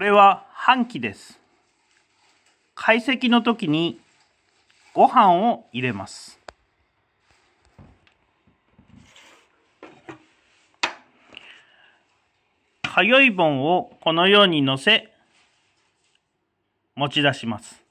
これは半期です。解析の時にご飯を入れます。かよい盆をこのようにのせ持ち出します。